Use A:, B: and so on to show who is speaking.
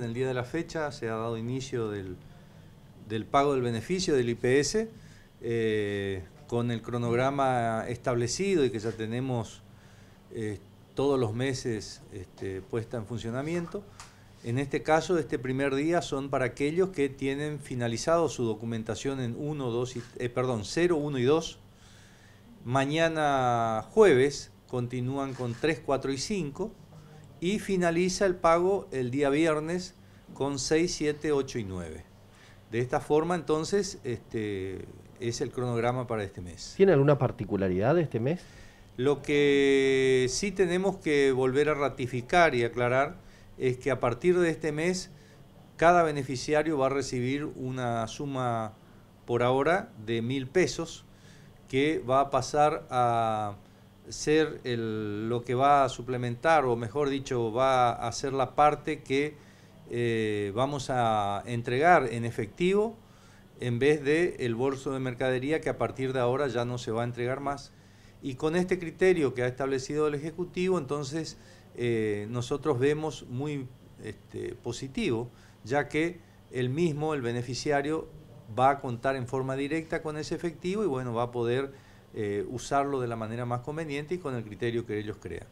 A: En el día de la fecha se ha dado inicio del, pago del beneficio del IPS eh, con el cronograma establecido y que ya tenemos eh, todos los meses este, puesta en funcionamiento. En este caso, este primer día son para aquellos que tienen finalizado su documentación en eh, perdón, 0, 1 y 2. Mañana jueves continúan con 3, 4 y 5 y finaliza el pago el día viernes con 6, 7, 8 y 9. De esta forma, entonces, este, es el cronograma para este
B: mes. ¿Tiene alguna particularidad de este mes?
A: Lo que sí tenemos que volver a ratificar y aclarar es que a partir de este mes cada beneficiario va a recibir una suma por ahora de mil pesos que va a pasar a ser lo que va a suplementar, o mejor dicho, va a ser la parte que eh, vamos a entregar en efectivo en vez de el bolso de mercadería que a partir de ahora ya no se va a entregar más. Y con este criterio que ha establecido el Ejecutivo, entonces eh, nosotros vemos muy este, positivo, ya que el mismo, el beneficiario, va a contar en forma directa con ese efectivo y bueno, va a poder eh, usarlo de la manera más conveniente y con el criterio que ellos crean.